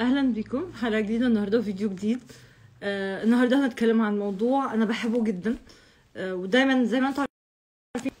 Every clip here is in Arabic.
اهلا بيكم حلقه جديده النهارده وفيديو جديد آه النهارده هنتكلم عن موضوع انا بحبه جدا آه ودايما زي ما انتم عارفين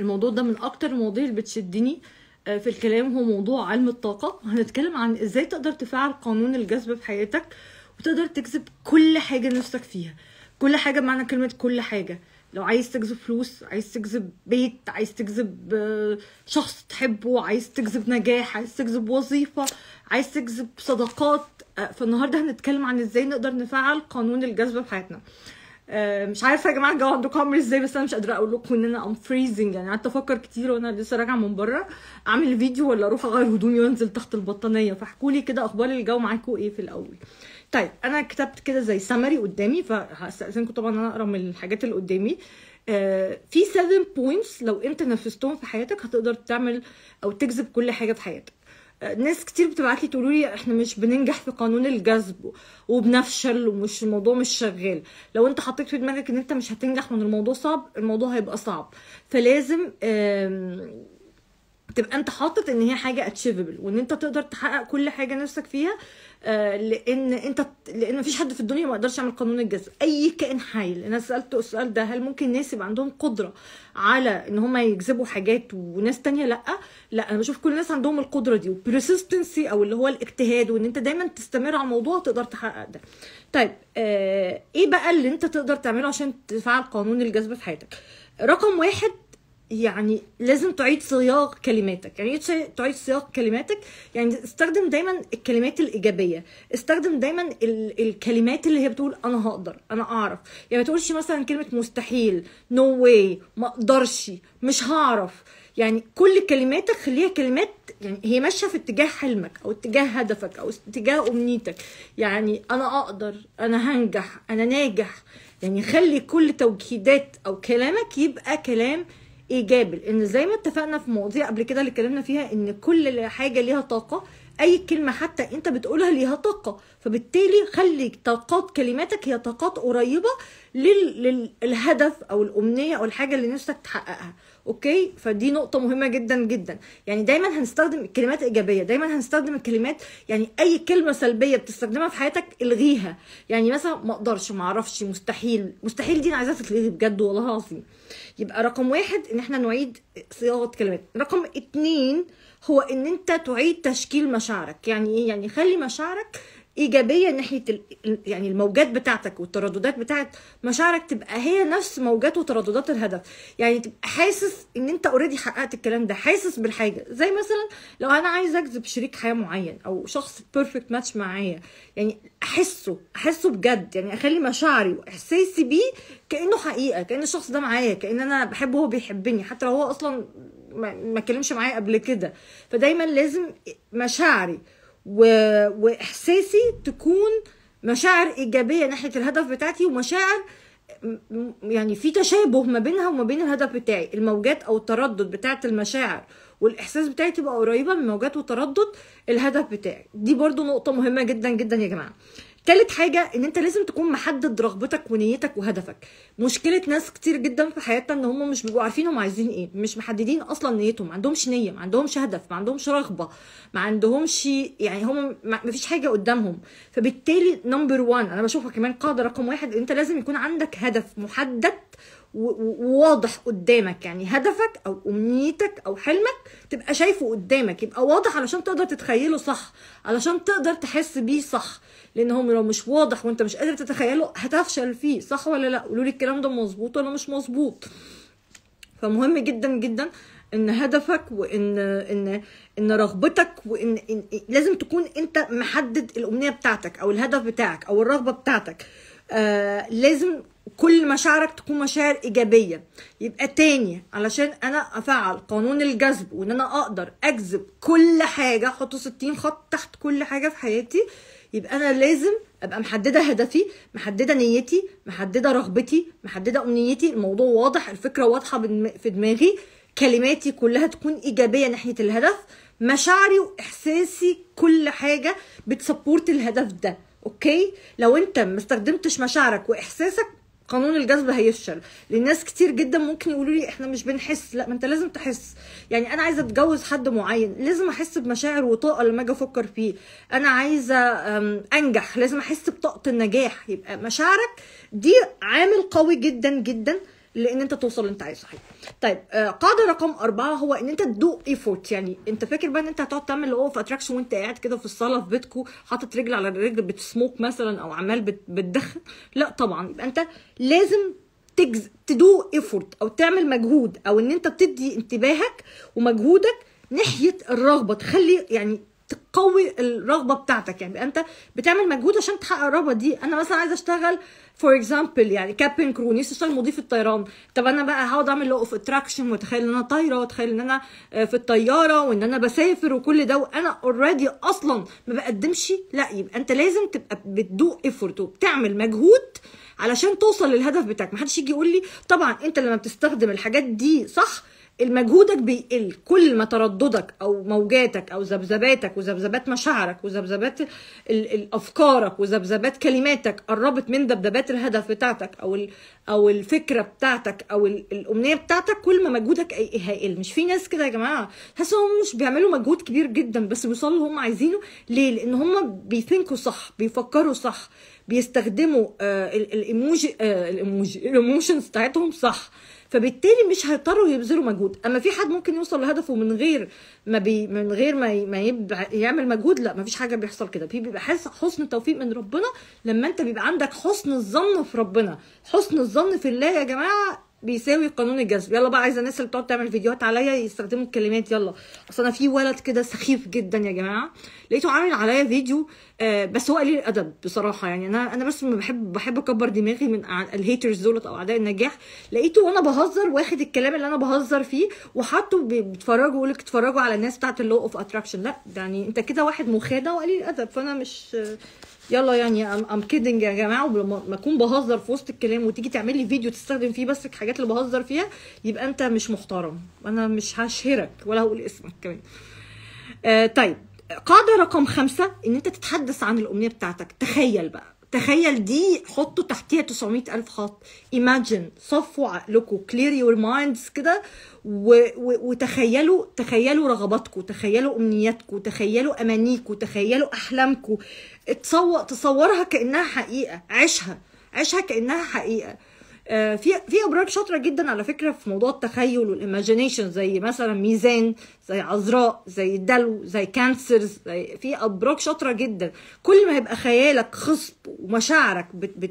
الموضوع ده من اكتر المواضيع اللي بتشدني آه في الكلام هو موضوع علم الطاقه هنتكلم عن ازاي تقدر تفعل قانون الجذب في حياتك وتقدر تجذب كل حاجه نفسك فيها كل حاجه بمعنى كلمه كل حاجه آه لو عايز تجذب فلوس عايز تجذب بيت عايز تجذب آه، شخص تحبه عايز تجذب نجاح عايز تجذب وظيفه عايز تجذب صداقات آه، فالنهارده هنتكلم عن ازاي نقدر نفعل قانون الجذب في حياتنا آه، مش عارفه يا جماعه الجو عندكم عامل ازاي بس انا مش قادره اقول لكم ان انا ام فريزنج يعني قعدت افكر كتير وانا لسه راجعه من بره اعمل فيديو ولا اروح اغير هدومي وانزل تحت البطانيه فاحكوا لي كده اخبار الجو معاكم ايه في الاول طيب انا كتبت كده زي سمري قدامي فهستاذنكم طبعا انا اقرا من الحاجات اللي قدامي آه، في 7 بوينتس لو انت نفذتهم في حياتك هتقدر تعمل او تجذب كل حاجه في حياتك ناس كتير بتبعت لي تقولوا لي احنا مش بننجح في قانون الجذب وبنفشل ومش الموضوع مش شغال لو انت حطيت في دماغك ان انت مش هتنجح من الموضوع صعب الموضوع هيبقى صعب فلازم تبقى انت حاطط ان هي حاجه اتشيفبل وان انت تقدر تحقق كل حاجه نفسك فيها آه، لان انت لان مفيش حد في الدنيا ما يقدرش يعمل قانون الجذب اي كائن حي انا سالت السؤال ده هل ممكن ناس يبقى عندهم قدره على ان هم يجذبوا حاجات وناس تانية لا لا انا بشوف كل الناس عندهم القدره دي والبرسستنسي او اللي هو الاجتهاد وان انت دايما تستمر على الموضوع تقدر تحقق ده طيب آه ايه بقى اللي انت تقدر تعمله عشان تفعل قانون الجذب في حياتك رقم واحد يعني لازم تعيد صياغ كلماتك يعني ايه تعيد صياغ كلماتك يعني استخدم دايما الكلمات الايجابيه استخدم دايما الكلمات اللي هي بتقول انا هقدر انا اعرف يعني ما تقولش مثلا كلمه مستحيل نو no واي ما اقدرش مش هعرف يعني كل كلماتك خليها كلمات يعني هي ماشيه في اتجاه حلمك او اتجاه هدفك او اتجاه امنيتك يعني انا اقدر انا هنجح انا ناجح يعني خلي كل توكيدات او كلامك يبقى كلام ايجابي لان زي ما اتفقنا في مواضيع قبل كده اللي اتكلمنا فيها ان كل حاجه ليها طاقه اي كلمه حتى انت بتقولها ليها طاقه فبالتالي خلي طاقات كلماتك هي طاقات قريبه للهدف او الامنيه او الحاجه اللي نفسك تحققها اوكي فدي نقطه مهمه جدا جدا يعني دايما هنستخدم الكلمات ايجابيه دايما هنستخدم الكلمات يعني اي كلمه سلبيه بتستخدمها في حياتك الغيها يعني مثلا ما اقدرش ما اعرفش مستحيل مستحيل دي انا عايزاها تتلغي بجد والله العظيم يبقى رقم واحد ان احنا نعيد صياغه كلمات رقم اتنين هو ان انت تعيد تشكيل مشاعرك يعني ايه يعني خلي مشاعرك ايجابيه ناحيه يعني الموجات بتاعتك والترددات بتاعت مشاعرك تبقى هي نفس موجات وترددات الهدف يعني تبقى حاسس ان انت اوريدي حققت الكلام ده حاسس بالحاجه زي مثلا لو انا عايز اجذب شريك حياه معين او شخص بيرفكت ماتش معايا يعني احسه احسه بجد يعني اخلي مشاعري واحساسي بيه كانه حقيقه كان الشخص ده معايا كان انا بحبه وهو بيحبني حتى لو هو اصلا ما اتكلمش معايا قبل كده فدايما لازم مشاعري و... واحساسي تكون مشاعر ايجابيه ناحيه الهدف بتاعتي ومشاعر يعني في تشابه ما بينها وما بين الهدف بتاعي الموجات او التردد بتاعه المشاعر والاحساس بتاعي تبقى قريبه من موجات وتردد الهدف بتاعي دي برضو نقطه مهمه جدا جدا يا جماعه تالت حاجة ان انت لازم تكون محدد رغبتك ونيتك وهدفك مشكلة ناس كتير جدا في حياتنا ان هم مش بيبقوا عارفين هم عايزين ايه مش محددين اصلا نيتهم ما عندهمش نية ما عندهمش هدف ما عندهمش رغبة ما عندهمش يعني هم ما فيش حاجة قدامهم فبالتالي نمبر وان انا بشوفها كمان قاعدة رقم واحد انت لازم يكون عندك هدف محدد وواضح قدامك يعني هدفك او امنيتك او حلمك تبقى شايفه قدامك يبقى واضح علشان تقدر تتخيله صح علشان تقدر تحس بيه صح لان هو لو مش واضح وانت مش قادر تتخيله هتفشل فيه صح ولا لا قولوا لي الكلام ده مظبوط ولا مش مظبوط فمهم جدا جدا ان هدفك وان ان ان رغبتك وان إن لازم تكون انت محدد الامنيه بتاعتك او الهدف بتاعك او الرغبه بتاعتك آه لازم كل مشاعرك تكون مشاعر ايجابيه يبقى تاني علشان انا افعل قانون الجذب وان انا اقدر اجذب كل حاجه احط 60 خط تحت كل حاجه في حياتي يبقى انا لازم ابقى محدده هدفي محدده نيتي محدده رغبتي محدده امنيتي الموضوع واضح الفكره واضحه في دماغي كلماتي كلها تكون ايجابيه ناحيه الهدف مشاعري واحساسي كل حاجه بتسبورت الهدف ده اوكي لو انت ما استخدمتش مشاعرك واحساسك قانون الجذب هيفشل لان ناس كتير جدا ممكن يقولوا لي احنا مش بنحس لا ما انت لازم تحس يعني انا عايزه اتجوز حد معين لازم احس بمشاعر وطاقه لما اجي افكر فيه انا عايزه انجح لازم احس بطاقه النجاح يبقى مشاعرك دي عامل قوي جدا جدا لان انت توصل اللي انت عايزه حاجه طيب آه، قاعده رقم أربعة هو ان انت تدو ايفورت يعني انت فاكر بقى ان انت هتقعد تعمل هو اوف اتراكشن وانت قاعد كده في الصاله في بيتكو حاطط رجل على رجل بتسموك مثلا او عمال بتدخن لا طبعا يبقى انت لازم تجز... تدو ايفورت او تعمل مجهود او ان انت بتدي انتباهك ومجهودك ناحيه الرغبه تخلي يعني تقوي الرغبه بتاعتك يعني انت بتعمل مجهود عشان تحقق الرغبه دي انا مثلا عايزه اشتغل فور اكزامبل يعني كابتن كرو نفسي اشتغل مضيف الطيران طب انا بقى هقعد اعمل لو اوف اتراكشن واتخيل ان انا طايره واتخيل ان انا آه، في الطياره وان انا بسافر وكل ده وانا اوريدي اصلا ما بقدمش لا يبقى انت لازم تبقى بتدوق ايفورت وبتعمل مجهود علشان توصل للهدف بتاعك محدش يجي يقول لي طبعا انت لما بتستخدم الحاجات دي صح مجهودك بيقل كل ما ترددك او موجاتك او ذبذباتك وذبذبات مشاعرك وذبذبات افكارك وذبذبات كلماتك قربت من ذبذبات الهدف بتاعتك او او الفكره بتاعتك او الامنيه بتاعتك كل ما مجهودك هيقل مش في ناس كده يا جماعه تحس هم مش بيعملوا مجهود كبير جدا بس بيوصلوا اللي هم عايزينه ليه لان هم بيثنكوا صح بيفكروا صح بيستخدموا آه، الايموجي آه، الايموجي الايموشنز بتاعتهم صح فبالتالي مش هيضطروا يبذلوا مجهود اما في حد ممكن يوصل لهدفه من غير ما بي من غير ما ما يعمل مجهود لا مفيش حاجه بيحصل كده في بيبقى حاسس حسن التوفيق من ربنا لما انت بيبقى عندك حسن الظن في ربنا حسن الظن في الله يا جماعه بيساوي قانون الجذب يلا بقى عايزه الناس اللي بتقعد تعمل فيديوهات عليا يستخدموا الكلمات يلا اصل انا في ولد كده سخيف جدا يا جماعه لقيته عامل عليا فيديو آه بس هو قليل الادب بصراحه يعني انا انا بس بحب بحب اكبر دماغي من الهيترز دولت او اعداء النجاح لقيته وانا بهزر واخد الكلام اللي انا بهزر فيه وحاطه بيتفرجوا يقول لك اتفرجوا على الناس بتاعت اللو اوف اتراكشن لا يعني انت كده واحد مخادع وقليل الادب فانا مش يلا يعني ام كيدنج يا جماعه ولما اكون بهزر في وسط الكلام وتيجي تعمل لي فيديو تستخدم فيه بس حاجات الحاجات اللي بهزر فيها يبقى انت مش محترم وانا مش هشهرك ولا هقول اسمك كمان آه طيب قاعده رقم خمسة ان انت تتحدث عن الامنيه بتاعتك تخيل بقى تخيل دي حطوا تحتيها 900 ألف خط ايماجين صفوا عقلكم كلير يور مايندز كده وتخيلوا تخيلوا رغباتكم تخيلوا أمنياتكم تخيلوا أمانيكم تخيلوا أحلامكم تصور تصورها كأنها حقيقة عيشها عيشها كأنها حقيقة آه، في في ابراج شاطره جدا على فكره في موضوع التخيل والايماجينيشن زي مثلا ميزان زي عذراء زي دلو زي كانسرز زي في ابراج شاطره جدا كل ما هيبقى خيالك خصب ومشاعرك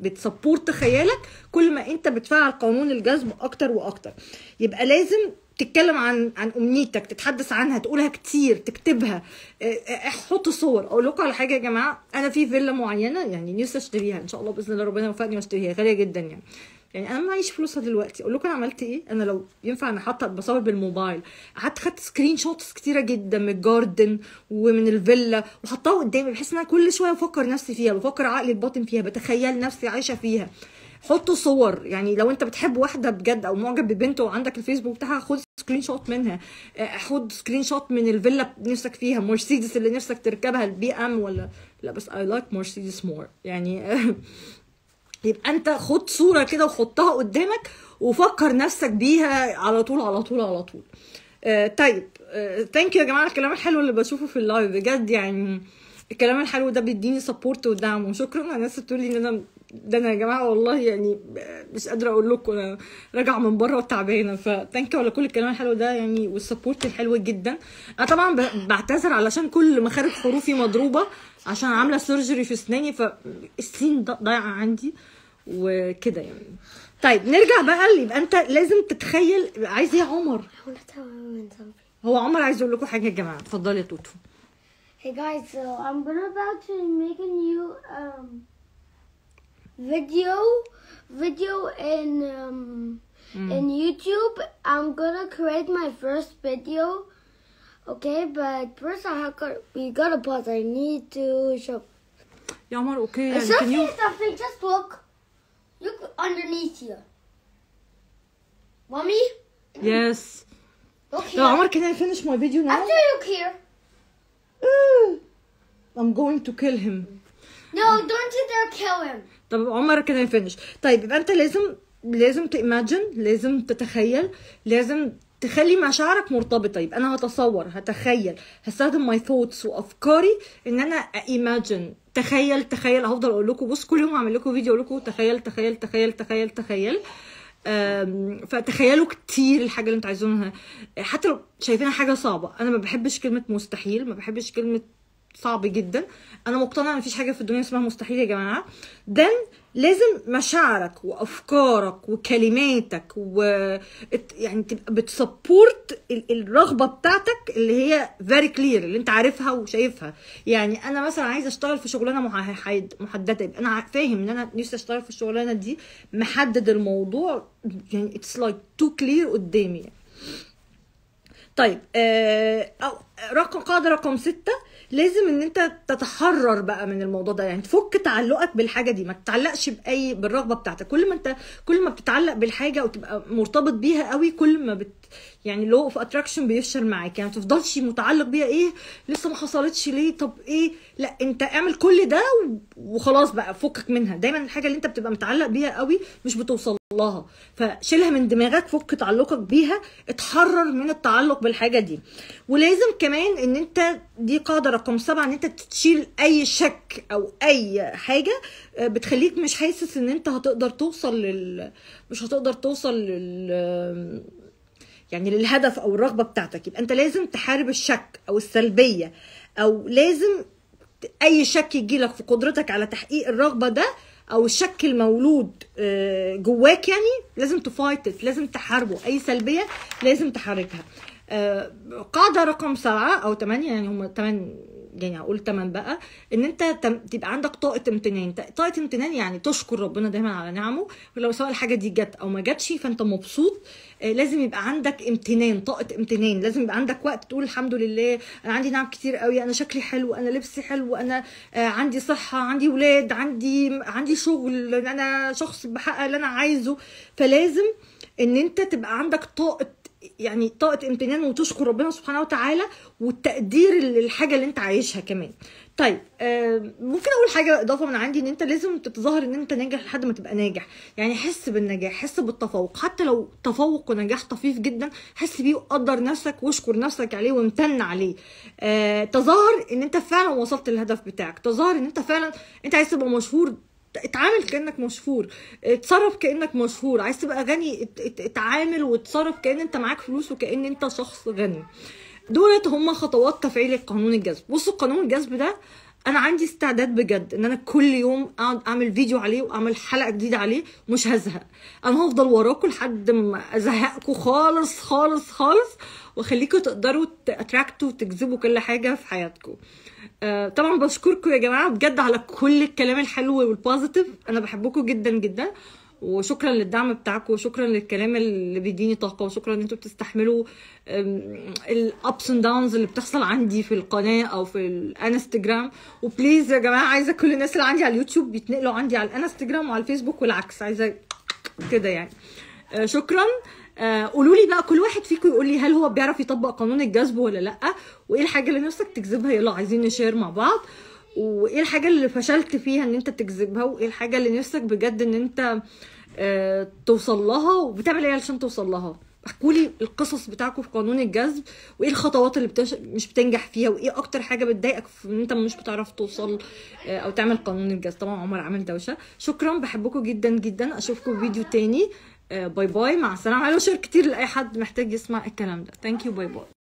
بتسبورت خيالك كل ما انت بتفعل قانون الجذب اكتر واكتر يبقى لازم تتكلم عن عن امنيتك تتحدث عنها تقولها كتير تكتبها آه، آه، حط صور اقول لكم على حاجه يا جماعه انا في فيلا معينه يعني نفسي اشتريها ان شاء الله باذن الله ربنا يوفقني واشتريها غاليه جدا يعني يعني انا معيش فلوسها دلوقتي اقول لكم انا عملت ايه انا لو ينفع انا حاطه بصور بالموبايل قعدت خدت سكرين شوتس كتيره جدا من الجاردن ومن الفيلا وحطاها قدامي بحيث ان انا كل شويه بفكر نفسي فيها بفكر عقلي الباطن فيها بتخيل نفسي عايشه فيها حطوا صور يعني لو انت بتحب واحده بجد او معجب ببنت وعندك الفيسبوك بتاعها خد سكرين شوت منها آه، خد سكرين شوت من الفيلا نفسك فيها مرسيدس اللي نفسك تركبها البي ام ولا لا بس اي لايك مرسيدس مور يعني يبقى انت خد صوره كده وحطها قدامك وفكر نفسك بيها على طول على طول على طول آه طيب ثانك آه يا جماعه الكلام الحلو اللي بشوفه في اللايف بجد يعني الكلام الحلو ده بيديني سبورت ودعم وشكرا على الناس بتقول لي ان انا ده انا يا جماعه والله يعني مش قادره اقول لكم انا راجعه من بره وتعبانه فثانك على كل الكلام الحلو ده يعني والسبورت الحلو جدا انا طبعا بعتذر علشان كل مخارج حروفي مضروبه عشان عامله سيرجري في اسناني فالسين ضايعه عندي وكده يعني طيب نرجع بقى يبقى انت لازم تتخيل عايز ايه عمر هو عمر عايز يقول لكم حاجه يا جماعه اتفضلي يا توتو Hey guys, so I'm gonna about to make a new um, video, video in um, mm. in YouTube. I'm gonna create my first video, okay? But first I have got we gotta pause. I need to show. Yeah, I'm okay. And something, you... something. Just look, look underneath here. Mommy. Yes. Okay. No, Amar, can I finish my video now? After you here. I'm going to kill him. No, don't you dare kill him. طب عمر كده فينش طيب يبقى انت لازم لازم تيماجن لازم تتخيل لازم تخلي مشاعرك مرتبطة يبقى أنا هتصور هتخيل هستخدم ماي ثوتس وأفكاري إن أنا إيماجن تخيل تخيل هفضل أقول لكم بص كل يوم هعمل لكم فيديو أقول لكم تخيل تخيل تخيل تخيل تخيل, تخيل. فتخيلوا كتير الحاجه اللي انتوا عايزينها حتى لو شايفينها حاجه صعبه انا ما بحبش كلمه مستحيل ما بحبش كلمه صعب جدا انا مقتنعه ان مفيش حاجه في الدنيا اسمها مستحيل يا جماعه ده لازم مشاعرك وافكارك وكلماتك و يعني تبقى بتسبورت الرغبه بتاعتك اللي هي فيري كلير اللي انت عارفها وشايفها يعني انا مثلا عايزه اشتغل في شغلانه محدده انا فاهم ان انا نفسي اشتغل في الشغلانه دي محدد الموضوع يعني اتس لايك تو كلير قدامي يعني. طيب آه، رقم قاعده رقم ستة لازم ان انت تتحرر بقى من الموضوع ده يعني تفك تعلقك بالحاجه دي ما تتعلقش باي بالرغبه بتاعتك كل ما انت كل ما بتتعلق بالحاجه وتبقى مرتبط بيها قوي كل ما بت يعني لو اوف اتراكشن بيفشل معاك يعني ما تفضلش متعلق بيها ايه لسه ما حصلتش ليه طب ايه لا انت اعمل كل ده وخلاص بقى فكك منها دايما الحاجه اللي انت بتبقى متعلق بيها قوي مش بتوصل الله فشيلها من دماغك فك تعلقك بيها اتحرر من التعلق بالحاجه دي ولازم كمان كمان ان انت دي قاعده رقم سبعه ان انت تشيل اي شك او اي حاجه آه، بتخليك مش حاسس ان انت هتقدر توصل لل مش هتقدر توصل لل يعني للهدف او الرغبه بتاعتك يبقى انت لازم تحارب الشك او السلبيه او لازم اي شك يجيلك في قدرتك على تحقيق الرغبه ده او الشك المولود آه، جواك يعني لازم تفايتت لازم تحاربه اي سلبيه لازم تحاربها قاعدة رقم سبعة أو تمانية يعني هم تمن يعني هقول تمن بقى ان انت تبقى عندك طاقه امتنان طاقه امتنان يعني تشكر ربنا دايما على نعمه ولو سواء الحاجه دي جت او ما جاتش فانت مبسوط آه، لازم يبقى عندك امتنان طاقه امتنان لازم يبقى عندك وقت تقول الحمد لله انا عندي نعم كتير قوي انا شكلي حلو انا لبسي حلو انا آه، عندي صحه عندي ولاد عندي عندي شغل انا شخص بحقق اللي انا عايزه فلازم ان انت تبقى عندك طاقه يعني طاقه امتنان وتشكر ربنا سبحانه وتعالى والتقدير للحاجه اللي انت عايشها كمان طيب ممكن اقول حاجه اضافه من عندي ان انت لازم تتظاهر ان انت ناجح لحد ما تبقى ناجح يعني حس بالنجاح حس بالتفوق حتى لو تفوق ونجاح طفيف جدا حس بيه وقدر نفسك واشكر نفسك عليه وامتن عليه آه، تظاهر ان انت فعلا وصلت للهدف بتاعك تظاهر ان انت فعلا انت عايز تبقى مشهور اتعامل كانك مشهور اتصرف كانك مشهور عايز تبقى غني اتعامل واتصرف كان انت معاك فلوس وكان انت شخص غني دولت هم خطوات تفعيل قانون الجذب بصوا قانون الجذب ده انا عندي استعداد بجد ان انا كل يوم اقعد اعمل فيديو عليه واعمل حلقه جديده عليه مش هزهق انا هفضل وراكم لحد ما ازهقكم خالص خالص خالص واخليكم تقدروا تاتراكتوا وتجذبوا كل حاجه في حياتكم آه طبعا بشكركم يا جماعه بجد على كل الكلام الحلو والبوزيتيف انا بحبكم جدا جدا وشكرا للدعم بتاعكم وشكرا للكلام اللي بيديني طاقه وشكرا ان انتوا بتستحملوا الابس اند داونز اللي بتحصل عندي في القناه او في الانستجرام وبليز يا جماعه عايزه كل الناس اللي عندي على اليوتيوب يتنقلوا عندي على الانستجرام وعلى الفيسبوك والعكس عايزه كده يعني آه، شكرا آه، قولوا لي بقى كل واحد فيكم يقول لي هل هو بيعرف يطبق قانون الجذب ولا لا وايه الحاجه اللي نفسك تجذبها يلا عايزين نشير مع بعض وايه الحاجه اللي فشلت فيها ان انت تجذبها وايه الحاجه اللي نفسك بجد ان انت آه، توصل لها وبتعمل ايه علشان توصل لها احكوا لي القصص بتاعكم في قانون الجذب وايه الخطوات اللي بتش... مش بتنجح فيها وايه اكتر حاجه بتضايقك في ان انت مش بتعرف توصل آه، او تعمل قانون الجذب طبعا عمر عامل دوشه شكرا بحبكم جدا جدا اشوفكم في فيديو تاني آه، باي باي مع السلامه انا شكر كتير لاي حد محتاج يسمع الكلام ده ثانك يو باي باي